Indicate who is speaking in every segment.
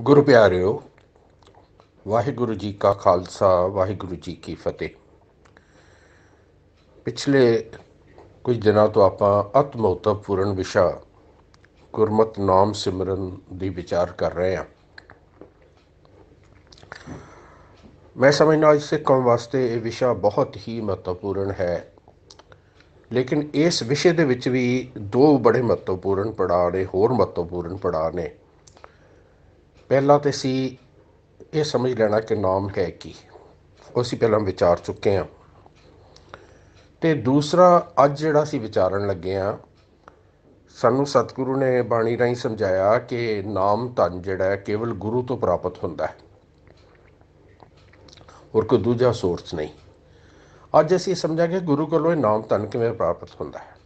Speaker 1: ਗੁਰੂ ਪਿਆਰਿਓ ਵਾਹਿਗੁਰੂ ਜੀ ਕਾ ਖਾਲਸਾ ਵਾਹਿਗੁਰੂ ਜੀ ਕੀ ਫਤਿਹ ਪਿਛਲੇ ਕੁਝ ਦਿਨਾਂ ਤੋਂ ਆਪਾਂ ਅਤ ਪੂਰਨ ਵਿਸ਼ਾ ਗੁਰਮਤ ਨਾਮ ਸਿਮਰਨ ਦੀ ਵਿਚਾਰ ਕਰ ਰਹੇ ਹਾਂ ਮੈਂ ਸਮਝਣਾ ਇਸ ਕੰਮ ਵਾਸਤੇ ਇਹ ਵਿਸ਼ਾ ਬਹੁਤ ਹੀ ਮਹੱਤਵਪੂਰਨ ਹੈ ਲੇਕਿਨ ਇਸ ਵਿਸ਼ੇ ਦੇ ਵਿੱਚ ਵੀ ਦੋ ਬੜੇ ਮਹੱਤਵਪੂਰਨ ਪੜਾਅ ਨੇ ਹੋਰ ਮਹੱਤਵਪੂਰਨ ਪੜਾਅ ਨੇ ਪਹਿਲਾਂ ਤੇ ਸੀ ਇਹ ਸਮਝ ਲੈਣਾ ਕਿ ਨਾਮ ਹੈ ਕੀ ਉਹ ਪਹਿਲਾਂ ਵਿਚਾਰ ਚੁੱਕੇ ਆ ਤੇ ਦੂਸਰਾ ਅੱਜ ਜਿਹੜਾ ਸੀ ਵਿਚਾਰਨ ਲੱਗੇ ਆ ਸਾਨੂੰ ਸਤਿਗੁਰੂ ਨੇ ਬਾਣੀ ਰਾਹੀਂ ਸਮਝਾਇਆ ਕਿ ਨਾਮ ਧਨ ਜਿਹੜਾ ਕੇਵਲ ਗੁਰੂ ਤੋਂ ਪ੍ਰਾਪਤ ਹੁੰਦਾ ਹੈ ਹੋਰ ਕੋਈ ਦੂਜਾ ਸੋਰਸ ਨਹੀਂ ਅੱਜ ਅਸੀਂ ਸਮਝਾਂਗੇ ਗੁਰੂ ਕੋਲੋਂ ਇਹ ਨਾਮ ਧਨ ਕਿਵੇਂ ਪ੍ਰਾਪਤ ਹੁੰਦਾ ਹੈ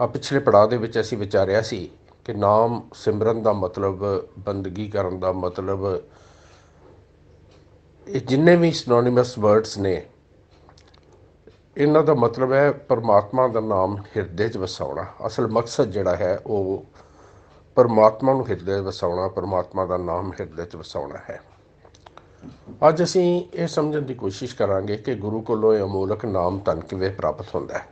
Speaker 1: ਆ ਪਿਛਲੇ ਪੜਾਅ ਦੇ ਵਿੱਚ ਅਸੀਂ ਵਿਚਾਰਿਆ ਸੀ ਕਿ ਨਾਮ ਸਿਮਰਨ ਦਾ ਮਤਲਬ ਬੰਦਗੀ ਕਰਨ ਦਾ ਮਤਲਬ ਇਹ ਜਿੰਨੇ ਵੀ ਸਿਨੋਨਿਮਸ ਵਰਡਸ ਨੇ ਇਹਨਾਂ ਦਾ ਮਤਲਬ ਹੈ ਪਰਮਾਤਮਾ ਦਾ ਨਾਮ ਹਿਰਦੇ 'ਚ ਵਸਾਉਣਾ ਅਸਲ ਮਕਸਦ ਜਿਹੜਾ ਹੈ ਉਹ ਪਰਮਾਤਮਾ ਨੂੰ ਹਿਰਦੇ 'ਚ ਵਸਾਉਣਾ ਪਰਮਾਤਮਾ ਦਾ ਨਾਮ ਹਿਰਦੇ 'ਚ ਵਸਾਉਣਾ ਹੈ ਅੱਜ ਅਸੀਂ ਇਹ ਸਮਝਣ ਦੀ ਕੋਸ਼ਿਸ਼ ਕਰਾਂਗੇ ਕਿ ਗੁਰੂ ਕੋਲੋਂ ਇਹ ਅਮੋਲਕ ਨਾਮ ਤਨ ਕਿਵੇਂ ਪ੍ਰਾਪਤ ਹੁੰਦਾ ਹੈ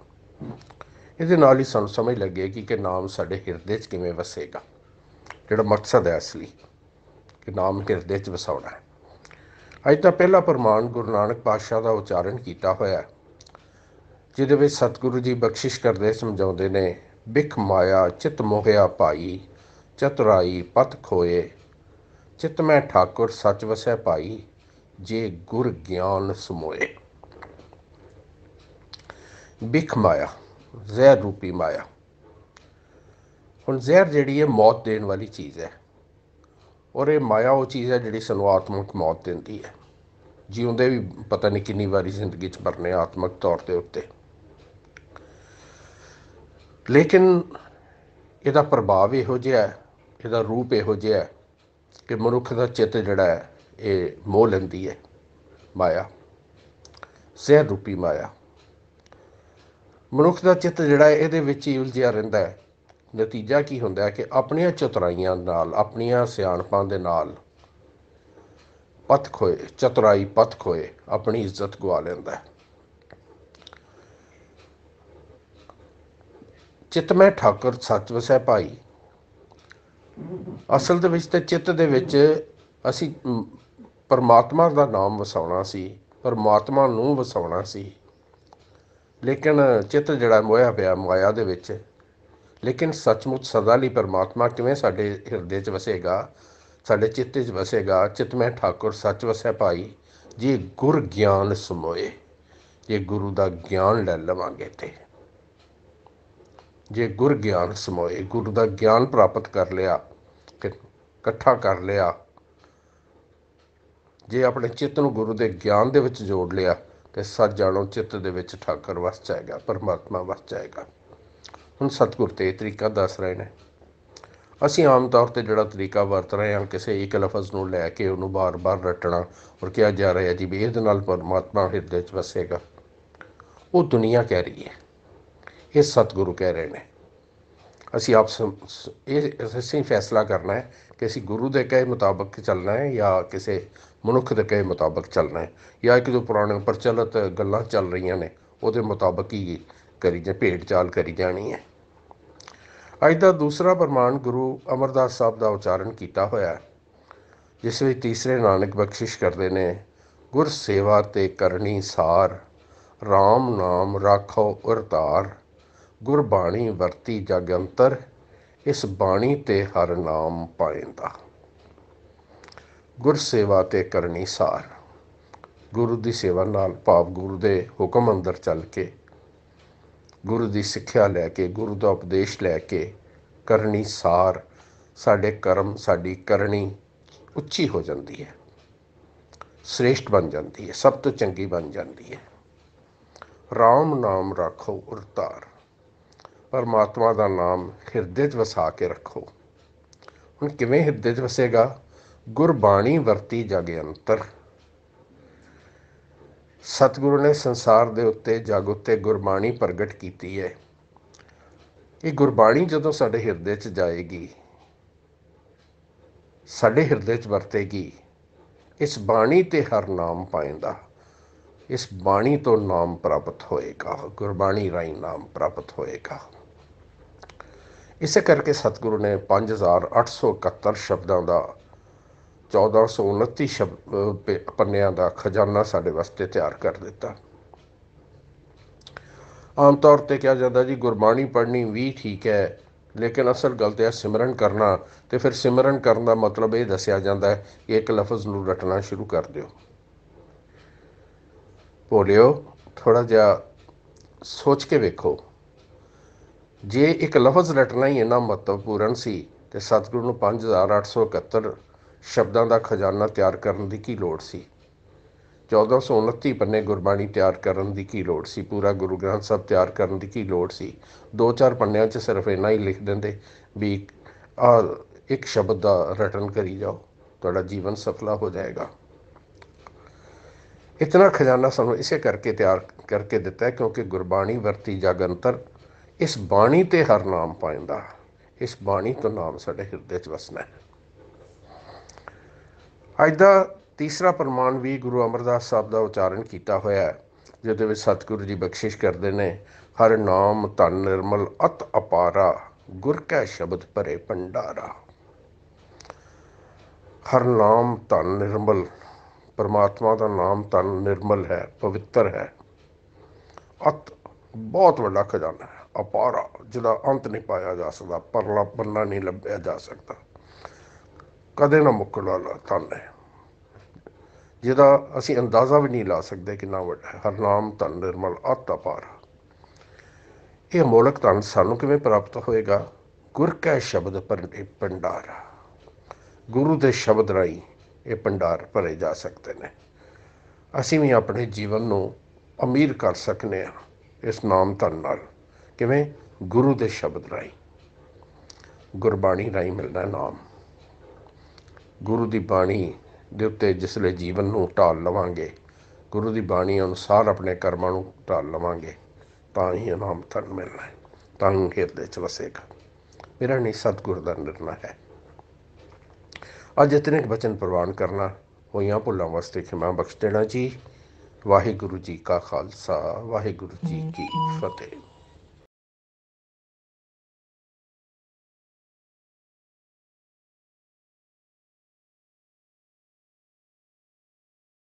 Speaker 1: ਇਹਦੇ ਨਾਲ ਹੀ ਸਾਨੂੰ ਸਮਝ ਲੱਗੇ ਕਿ ਨਾਮ ਸਾਡੇ ਹਿਰਦੇ 'ਚ ਕਿਵੇਂ ਵਸੇਗਾ ਜਿਹੜਾ ਮਕਸਦ ਹੈ ਅਸਲੀ ਕਿ ਨਾਮ ਹਿਰਦੇ 'ਚ ਵਸਾਉਣਾ ਹੈ ਅੱਜ ਤਾਂ ਪਹਿਲਾ ਪ੍ਰਮਾਣ ਗੁਰੂ ਨਾਨਕ ਪਾਤਸ਼ਾਹ ਦਾ ਉਚਾਰਨ ਕੀਤਾ ਹੋਇਆ ਹੈ ਜਿਹਦੇ ਵਿੱਚ ਸਤਿਗੁਰੂ ਜੀ ਬਖਸ਼ਿਸ਼ ਕਰਦੇ ਸਮਝਾਉਂਦੇ ਨੇ ਬਿਖ ਮਾਇਆ ਚਿਤ ਮੋਹਿਆ ਪਾਈ ਚਤੁਰਾਈ ਪਤ ਖੋਏ ਚਿਤ ਮੈਂ ਠਾਕੁਰ ਸੱਚ ਵਸੈ ਪਾਈ ਜੇ ਗੁਰ ਗਿਆਨ ਸਮੋਏ ਬਿਖ ਮਾਇਆ ਜ਼ਹਿਰ ਰੂਪੀ ਮਾਇਆ ਹੁਣ ਜ਼ਹਿਰ ਜਿਹੜੀ ਹੈ ਮੌਤ ਦੇਣ ਵਾਲੀ ਚੀਜ਼ ਹੈ ਔਰ ਇਹ ਮਾਇਆ ਉਹ ਚੀਜ਼ ਹੈ ਜਿਹੜੀ ਸਾਨੂੰ ਆਤਮਿਕ ਮੌਤ ਦਿੰਦੀ ਹੈ ਜਿਉਂਦੇ ਵੀ ਪਤਾ ਨਹੀਂ ਕਿੰਨੀ ਵਾਰੀ ਜ਼ਿੰਦਗੀ 'ਚ ਮਰਨੇ ਆਤਮਿਕ ਤੌਰ ਤੇ ਉੱਤੇ ਲੇਕਿਨ ਇਹਦਾ ਪ੍ਰਭਾਵ ਇਹੋ ਜਿਹਾ ਹੈ ਇਹਦਾ ਰੂਪ ਇਹੋ ਜਿਹਾ ਹੈ ਕਿ ਮਨੁੱਖ ਦਾ ਚਿੱਤ ਜਿਹੜਾ ਹੈ ਇਹ ਮੋਹ ਲੈਂਦੀ ਹੈ ਮਾਇਆ ਜ਼ਹਿਰ ਰੂਪੀ ਮਾਇਆ ਮਨੁੱਖ ਦਾ ਚਿੱਤ ਜਿਹੜਾ ਹੈ ਇਹਦੇ ਵਿੱਚ ਹੀ ਉਲਝਿਆ ਰਹਿੰਦਾ ਹੈ ਨਤੀਜਾ ਕੀ ਹੁੰਦਾ ਹੈ ਕਿ ਆਪਣੀਆਂ ਚਤੁਰਾਈਆਂ ਨਾਲ ਆਪਣੀਆਂ ਸਿਆਣਪਾਂ ਦੇ ਨਾਲ ਪਤ ਖੋਏ ਚਤੁਰਾਈ ਪਤ ਖੋਏ ਆਪਣੀ ਇੱਜ਼ਤ ਗਵਾ ਲੈਂਦਾ ਹੈ ਮੈਂ ਠਾਕੁਰ ਸੱਚ ਵਸੈ ਭਾਈ ਅਸਲ ਦੇ ਵਿੱਚ ਤੇ ਚਿੱਤ ਦੇ ਵਿੱਚ ਅਸੀਂ ਪਰਮਾਤਮਾ ਦਾ ਨਾਮ ਵਸਾਉਣਾ ਸੀ ਪਰਮਾਤਮਾ ਨੂੰ ਵਸਾਉਣਾ ਸੀ ਲੇਕਿਨ ਚਿੱਤ ਜਿਹੜਾ ਮੋਇਆ ਪਿਆ ਮਾਇਆ ਦੇ ਵਿੱਚ ਲੇਕਿਨ ਸੱਚਮੁੱਚ ਸਦਾ ਲਈ ਪਰਮਾਤਮਾ ਕਿਵੇਂ ਸਾਡੇ ਹਿਰਦੇ 'ਚ ਵਸੇਗਾ ਸਾਡੇ ਚਿੱਤ 'ਚ ਵਸੇਗਾ ਚਿਤਮੈ ਠਾਕੁਰ ਸੱਚ ਵਸੈ ਭਾਈ ਜੇ ਗੁਰ ਗਿਆਨ ਸਮੋਏ ਜੇ ਗੁਰੂ ਦਾ ਗਿਆਨ ਲੈ ਲਵਾਂਗੇ ਤੇ ਜੇ ਗੁਰ ਗਿਆਨ ਸਮੋਏ ਗੁਰੂ ਦਾ ਗਿਆਨ ਪ੍ਰਾਪਤ ਕਰ ਲਿਆ ਇਕੱਠਾ ਕਰ ਲਿਆ ਜੇ ਆਪਣੇ ਚਿੱਤ ਨੂੰ ਗੁਰੂ ਦੇ ਗਿਆਨ ਦੇ ਵਿੱਚ ਜੋੜ ਲਿਆ ਕਿ ਸੱਚ ਜਾਣੋ ਚਿੱਤ ਦੇ ਵਿੱਚ ਠਾਕਰ ਵਸ ਜਾਏਗਾ ਪਰਮਾਤਮਾ ਵਸ ਜਾਏਗਾ ਹੁਣ ਸਤਗੁਰ ਤੇ ਤਰੀਕਾ ਦੱਸ ਰਹੇ ਨੇ ਅਸੀਂ ਆਮ ਤੌਰ ਤੇ ਜਿਹੜਾ ਤਰੀਕਾ ਵਰਤ ਰਹੇ ਹਾਂ ਕਿਸੇ ਇੱਕ ਲਫ਼ਜ਼ ਨੂੰ ਲੈ ਕੇ ਉਹਨੂੰ ਬਾਰ-ਬਾਰ ਰਟਣਾ ਔਰ ਕਿਹਾ ਜਾ ਰਿਹਾ ਜੀ ਵੀ ਇਹਦੇ ਨਾਲ ਪਰਮਾਤਮਾ ਹਿਰਦੇ 'ਚ ਵਸੇਗਾ ਉਹ ਦੁਨੀਆ ਕਹਿ ਰਹੀ ਹੈ ਇਹ ਸਤਿਗੁਰੂ ਕਹਿ ਰਹੇ ਨੇ ਅਸੀਂ ਆਪ ਇਹ ਅਸੀਂ ਫੈਸਲਾ ਕਰਨਾ ਹੈ ਕਿ ਅਸੀਂ ਗੁਰੂ ਦੇ ਕਹੇ ਮੁਤਾਬਕ ਚੱਲਣਾ ਹੈ ਜਾਂ ਕਿਸੇ ਮਨੁੱਖ ਦੇ ਕਹੇ ਮੁਤਾਬਕ ਚੱਲਣਾ ਹੈ ਜਾਂ ਇੱਕ ਜੋ ਪੁਰਾਣੇ ਪ੍ਰਚਲਿਤ ਗੱਲਾਂ ਚੱਲ ਰਹੀਆਂ ਨੇ ਉਹਦੇ ਮੁਤਾਬਕ ਹੀ ਕਰੀ ਜਾਂ ਭੇਡ ਚਾਲ ਕਰੀ ਜਾਣੀ ਹੈ ਅੱਜ ਦਾ ਦੂਸਰਾ ਪ੍ਰਮਾਣ ਗੁਰੂ ਅਮਰਦਾਸ ਸਾਹਿਬ ਦਾ ਉਚਾਰਨ ਕੀਤਾ ਹੋਇਆ ਜਿਸ ਵਿੱਚ ਤੀਸਰੇ ਨਾਨਕ ਬਖਸ਼ਿਸ਼ ਕਰਦੇ ਨੇ ਗੁਰ ਸੇਵਾ ਤੇ ਕਰਨੀ ਸਾਰ RAM ਨਾਮ ਰੱਖੋ ਉਰਤਾਰ ਗੁਰਬਾਣੀ ਵਰਤੀ ਜਗ ਅੰਤਰ ਇਸ ਬਾਣੀ ਤੇ ਹਰ ਨਾਮ ਪਾਇੰਦਾ ਗੁਰ ਸੇਵਾ ਤੇ ਕਰਨੀ ਸਾਰ ਗੁਰੂ ਦੀ ਸੇਵਾ ਨਾਲ ਭਾਵ ਗੁਰੂ ਦੇ ਹੁਕਮ ਅੰਦਰ ਚੱਲ ਕੇ ਗੁਰੂ ਦੀ ਸਿੱਖਿਆ ਲੈ ਕੇ ਗੁਰੂ ਦਾ ਉਪਦੇਸ਼ ਲੈ ਕੇ ਕਰਨੀ ਸਾਰ ਸਾਡੇ ਕਰਮ ਸਾਡੀ ਕਰਨੀ ਉੱਚੀ ਹੋ ਜਾਂਦੀ ਹੈ ਸ੍ਰੇਸ਼ਟ ਬਣ ਜਾਂਦੀ ਹੈ ਸਭ ਤੋਂ ਚੰਗੀ ਬਣ ਜਾਂਦੀ ਹੈ RAM ਨਾਮ ਰੱਖੋ ਉਰਤਾਰ ਪਰਮਾਤਮਾ ਦਾ ਨਾਮ ਹਿਰਦੇ 'ਚ ਵਸਾ ਕੇ ਰੱਖੋ ਹੁਣ ਕਿਵੇਂ ਹਿਰਦੇ 'ਚ ਵਸੇਗਾ ਗੁਰਬਾਣੀ ਵਰਤੀ ਜਾਗੇ ਅੰਤਰ ਸਤਿਗੁਰੂ ਨੇ ਸੰਸਾਰ ਦੇ ਉੱਤੇ ਜਗ ਉੱਤੇ ਗੁਰਬਾਣੀ ਪ੍ਰਗਟ ਕੀਤੀ ਹੈ ਇਹ ਗੁਰਬਾਣੀ ਜਦੋਂ ਸਾਡੇ ਹਿਰਦੇ 'ਚ ਜਾਏਗੀ ਸਾਡੇ ਹਿਰਦੇ 'ਚ ਵਰਤੇਗੀ ਇਸ ਬਾਣੀ ਤੇ ਹਰ ਨਾਮ ਪਾਇੰਦਾ ਇਸ ਬਾਣੀ ਤੋਂ ਨਾਮ ਪ੍ਰਾਪਤ ਹੋਏਗਾ ਗੁਰਬਾਣੀ ਰਾਈ ਨਾਮ ਪ੍ਰਾਪਤ ਹੋਏਗਾ ਇਸੇ ਕਰਕੇ ਸਤਿਗੁਰੂ ਨੇ 5871 ਸ਼ਬਦਾਂ ਦਾ 1429 ਸ਼ਬਦ ਪੰਨਿਆਂ ਦਾ ਖਜ਼ਾਨਾ ਸਾਡੇ ਵਾਸਤੇ ਤਿਆਰ ਕਰ ਦਿੱਤਾ ਆਮ ਤੌਰ ਤੇ ਕਿਹਾ ਜਾਂਦਾ ਜੀ ਗੁਰਬਾਣੀ ਪੜ੍ਹਨੀ ਵੀ ਠੀਕ ਹੈ ਲੇਕਿਨ ਅਸਲ ਗੱਲ ਤੇ ਹੈ ਸਿਮਰਨ ਕਰਨਾ ਤੇ ਫਿਰ ਸਿਮਰਨ ਕਰਨ ਦਾ ਮਤਲਬ ਇਹ ਦੱਸਿਆ ਜਾਂਦਾ ਹੈ ਕਿ ਇੱਕ ਲਫ਼ਜ਼ ਨੂੰ ਰਟਣਾ ਸ਼ੁਰੂ ਕਰ ਦਿਓ ਬੋਲਿਓ ਥੋੜਾ ਜਿਹਾ ਸੋਚ ਕੇ ਵੇਖੋ ਜੇ ਇੱਕ ਲਫ਼ਜ਼ ਰਟਣਾ ਹੀ ਇੰਨਾ ਮਹੱਤਵਪੂਰਨ ਸੀ ਤੇ ਸਤਿਗੁਰੂ ਨੂੰ 5871 ਸ਼ਬਦਾਂ ਦਾ ਖਜ਼ਾਨਾ ਤਿਆਰ ਕਰਨ ਦੀ ਕੀ ਲੋੜ ਸੀ 1429 ਪੰਨੇ ਗੁਰਬਾਣੀ ਤਿਆਰ ਕਰਨ ਦੀ ਕੀ ਲੋੜ ਸੀ ਪੂਰਾ ਗੁਰੂ ਗ੍ਰੰਥ ਸਾਹਿਬ ਤਿਆਰ ਕਰਨ ਦੀ ਕੀ ਲੋੜ ਸੀ ਦੋ ਚਾਰ ਪੰਨਿਆਂ 'ਚ ਸਿਰਫ ਇੰਨਾ ਹੀ ਲਿਖ ਦਿੰਦੇ ਵੀ ਆ ਇੱਕ ਸ਼ਬਦ ਦਾ ਰਟਨ ਕਰੀ ਜਾਓ ਤੁਹਾਡਾ ਜੀਵਨ ਸਫਲਾ ਹੋ ਜਾਏਗਾ ਇਤਨਾ ਖਜ਼ਾਨਾ ਸਾਨੂੰ ਇਸੇ ਕਰਕੇ ਤਿਆਰ ਕਰਕੇ ਦਿੱਤਾ ਹੈ ਕਿਉਂਕਿ ਗੁਰਬਾਣੀ ਵਰਤੀ ਜਾਗੰਤਰ ਇਸ ਬਾਣੀ ਤੇ ਹਰ ਨਾਮ ਪਾਇੰਦਾ ਇਸ ਬਾਣੀ ਤੋਂ ਨਾਮ ਸਾਡੇ ਹਿਰਦੇ 'ਚ ਵਸਣਾ ਹੈ ਅੱਜ ਦਾ ਤੀਸਰਾ ਪ੍ਰਮਾਣ ਵੀ ਗੁਰੂ ਅਮਰਦਾਸ ਸਾਹਿਬ ਦਾ ਉਚਾਰਨ ਕੀਤਾ ਹੋਇਆ ਹੈ ਜਿਹਦੇ ਵਿੱਚ ਸਤਿਗੁਰੂ ਜੀ ਬਖਸ਼ਿਸ਼ ਕਰਦੇ ਨੇ ਹਰ ਨਾਮ ਧਨ ਨਿਰਮਲ ਅਤ ਅਪਾਰਾ ਗੁਰ ਕੈ ਸ਼ਬਦ ਭਰੇ ਭੰਡਾਰਾ ਹਰ ਨਾਮ ਧਨ ਨਿਰਮਲ ਪਰਮਾਤਮਾ ਦਾ ਨਾਮ ਧਨ ਨਿਰਮਲ ਹੈ ਪਵਿੱਤਰ ਹੈ ਅਤ ਬਹੁਤ ਵੱਡਾ ਖਜ਼ਾਨਾ ਹੈ ਅਪਾਰਾ ਜਿਹਦਾ ਅੰਤ ਨਹੀਂ ਪਾਇਆ ਜਾ ਸਕਦਾ ਪਰਲਾ ਬੰਨਾ ਨਹੀਂ ਲੱਭਿਆ ਜਾ ਸਕਦਾ ਕਦੇ ਨਾ ਮੁੱਕਣ ਵਾਲਾ ਤਨ ਹੈ ਜਿਹਦਾ ਅਸੀਂ ਅੰਦਾਜ਼ਾ ਵੀ ਨਹੀਂ ਲਾ ਸਕਦੇ ਕਿੰਨਾ ਵੱਡਾ ਹੈ ਨਾਮ ਤਨ ਨਿਰਮਲ ਆਤਾ ਪਾਰ ਇਹ ਮੋਲਕ ਤਨ ਸਾਨੂੰ ਕਿਵੇਂ ਪ੍ਰਾਪਤ ਹੋਏਗਾ ਗੁਰ ਕੈ ਸ਼ਬਦ ਪੰਡਾਰ ਗੁਰੂ ਦੇ ਸ਼ਬਦ ਰਾਈ ਇਹ ਪੰਡਾਰ ਭਰੇ ਜਾ ਸਕਦੇ ਨੇ ਅਸੀਂ ਵੀ ਆਪਣੇ ਜੀਵਨ ਨੂੰ ਅਮੀਰ ਕਰ ਸਕਨੇ ਆ ਇਸ ਨਾਮ ਤਨ ਨਾਲ ਕਿਵੇਂ ਗੁਰੂ ਦੇ ਸ਼ਬਦ ਰਾਈ ਗੁਰਬਾਣੀ ਰਾਈ ਮਿਲਦਾ ਨਾਮ ਗੁਰੂ ਦੀ ਬਾਣੀ ਦੇ ਉੱਤੇ ਜਿਸ ਲਈ ਜੀਵਨ ਨੂੰ ਢਾਲ ਲਵਾਂਗੇ ਗੁਰੂ ਦੀ ਬਾਣੀ ਅਨੁਸਾਰ ਆਪਣੇ ਕਰਮਾਂ ਨੂੰ ਢਾਲ ਲਵਾਂਗੇ ਤਾਂ ਹੀ ਇਨਾਮ ਤੱਕ ਮਿਲਣਾ ਹੈ ਤਾਂ ਹੀ ਹਿਰਦੇ 'ਚ ਵਸੇਗਾ ਮੇਰਾ ਨਹੀਂ ਸਤਗੁਰ ਦਾ ਨਿਰਣਾ ਹੈ ਅੱਜ ਇਤਨੇ ਬਚਨ ਪ੍ਰਵਾਨ ਕਰਨਾ ਹੋਈਆਂ ਭੁੱਲਾਂ ਵਾਸਤੇ ਖਿਮਾ ਬਖਸ਼ ਦੇਣਾ ਜੀ ਵਾਹਿਗੁਰੂ ਜੀ ਕਾ ਖਾਲਸਾ ਵਾਹਿਗੁਰੂ ਜੀ ਕੀ ਫਤਿਹ